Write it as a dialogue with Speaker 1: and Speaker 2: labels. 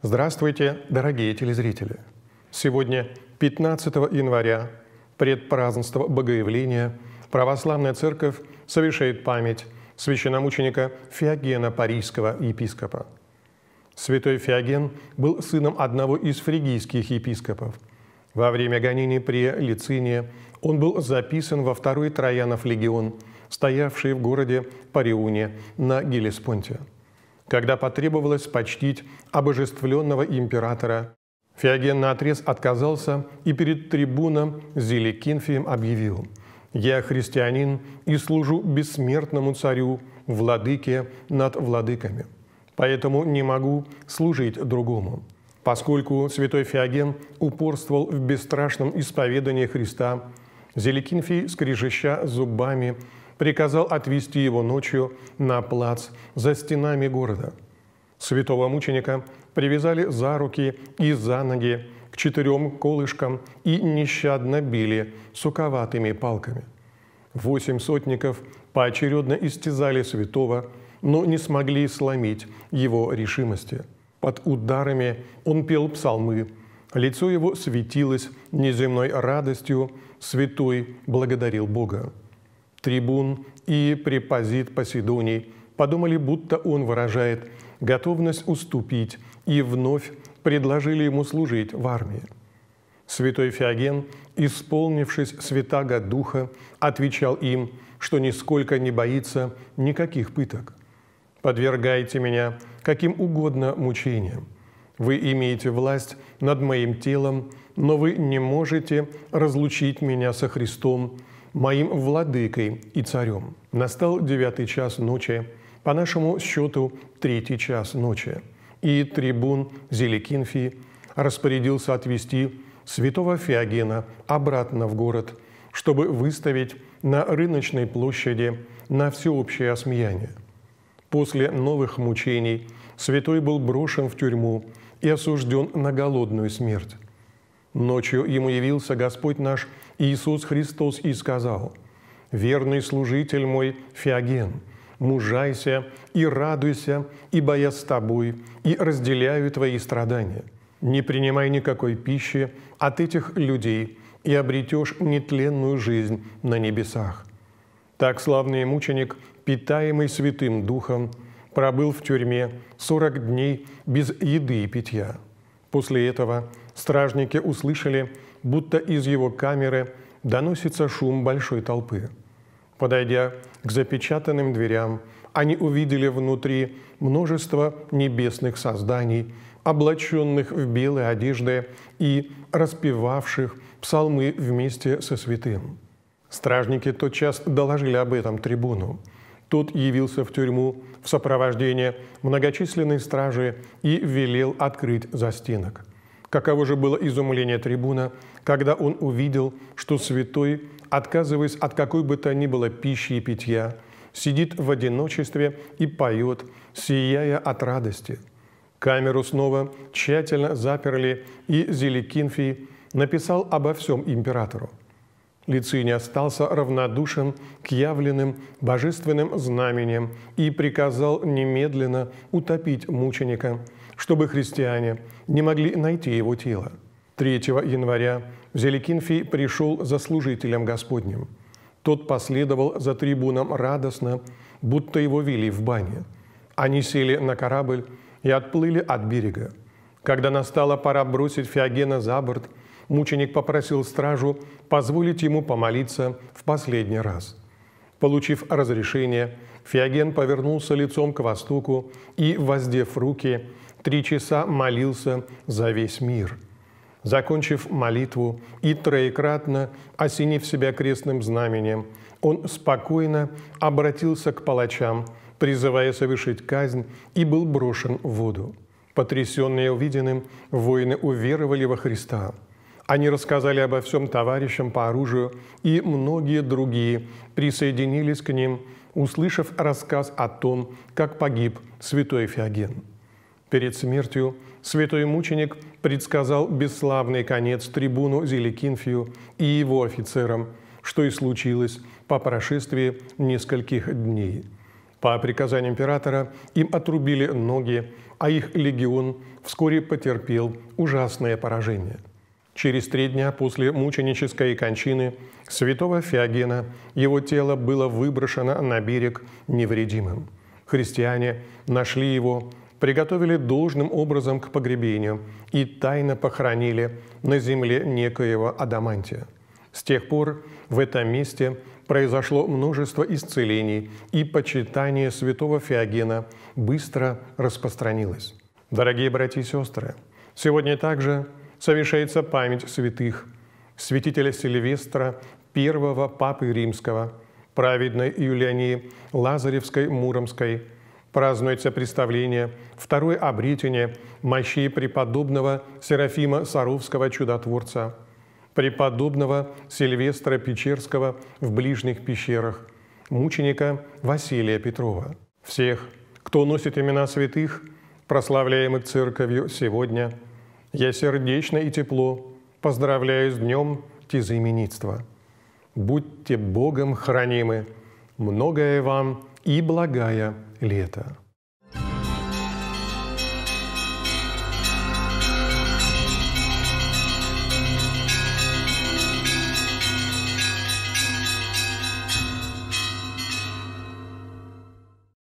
Speaker 1: Здравствуйте, дорогие телезрители! Сегодня, 15 января, предпразднство Богоявления, Православная Церковь совершает память священномученика Феогена Парийского епископа. Святой Феоген был сыном одного из фригийских епископов. Во время гонений при Лицине он был записан во второй Троянов легион, стоявший в городе Париуне на Гелеспонте – когда потребовалось почтить обожествленного императора. Феоген отрез отказался и перед трибуном Зеликинфием объявил «Я христианин и служу бессмертному царю, владыке над владыками, поэтому не могу служить другому». Поскольку святой Феоген упорствовал в бесстрашном исповедании Христа, Зеликинфий, скрежеща зубами, приказал отвести его ночью на плац за стенами города. Святого мученика привязали за руки и за ноги к четырем колышкам и нещадно били суковатыми палками. Восемь сотников поочередно истязали святого, но не смогли сломить его решимости. Под ударами он пел псалмы, лицо его светилось неземной радостью, святой благодарил Бога. Трибун и препозит Поседоний подумали, будто он выражает готовность уступить и вновь предложили ему служить в армии. Святой Феоген, исполнившись святаго духа, отвечал им, что нисколько не боится никаких пыток. «Подвергайте меня каким угодно мучениям. Вы имеете власть над моим телом, но вы не можете разлучить меня со Христом, моим владыкой и царем. Настал девятый час ночи, по нашему счету третий час ночи. И трибун Зеликинфи распорядился отвести святого Феогена обратно в город, чтобы выставить на рыночной площади на всеобщее осмеяние. После новых мучений святой был брошен в тюрьму и осужден на голодную смерть. Ночью ему явился Господь наш Иисус Христос и сказал, «Верный служитель мой Феоген, мужайся и радуйся, ибо я с тобой и разделяю твои страдания. Не принимай никакой пищи от этих людей, и обретешь нетленную жизнь на небесах». Так славный мученик, питаемый Святым Духом, пробыл в тюрьме 40 дней без еды и питья. После этого – Стражники услышали, будто из его камеры доносится шум большой толпы. Подойдя к запечатанным дверям, они увидели внутри множество небесных созданий, облаченных в белые одежды и распевавших псалмы вместе со святым. Стражники тотчас доложили об этом трибуну. Тот явился в тюрьму в сопровождении многочисленной стражи и велел открыть застенок. Каково же было изумление трибуна, когда он увидел, что святой, отказываясь от какой бы то ни было пищи и питья, сидит в одиночестве и поет, сияя от радости. Камеру снова тщательно заперли, и Зеликинфий написал обо всем императору. Лиций не остался равнодушен к явленным божественным знамениям и приказал немедленно утопить мученика, чтобы христиане не могли найти его тело. 3 января Зеликинфий пришел за служителем Господним. Тот последовал за трибуном радостно, будто его вели в бане. Они сели на корабль и отплыли от берега. Когда настала пора бросить Феогена за борт – мученик попросил стражу позволить ему помолиться в последний раз. Получив разрешение, Феоген повернулся лицом к востоку и, воздев руки, три часа молился за весь мир. Закончив молитву и троекратно осенив себя крестным знаменем, он спокойно обратился к палачам, призывая совершить казнь, и был брошен в воду. Потрясенные увиденным, воины уверовали во Христа – они рассказали обо всем товарищам по оружию, и многие другие присоединились к ним, услышав рассказ о том, как погиб святой Феоген. Перед смертью святой мученик предсказал бесславный конец трибуну Зеликинфию и его офицерам, что и случилось по прошествии нескольких дней. По приказанию императора им отрубили ноги, а их легион вскоре потерпел ужасное поражение. Через три дня после мученической кончины святого Феогена его тело было выброшено на берег невредимым. Христиане нашли его, приготовили должным образом к погребению и тайно похоронили на земле некоего Адамантия. С тех пор в этом месте произошло множество исцелений, и почитание святого Феогена быстро распространилось. Дорогие братья и сестры, сегодня также совершается память святых, святителя Сильвестра, первого папы римского, праведной Юлиании Лазаревской Муромской, празднуется представление второй обретения мощи преподобного Серафима Саровского чудотворца, преподобного Сильвестра Печерского в ближних пещерах, мученика Василия Петрова. Всех, кто носит имена святых, прославляемых Церковью сегодня – я сердечно и тепло поздравляю с днем тезаименитства. Будьте Богом хранимы, многое вам и благая лето.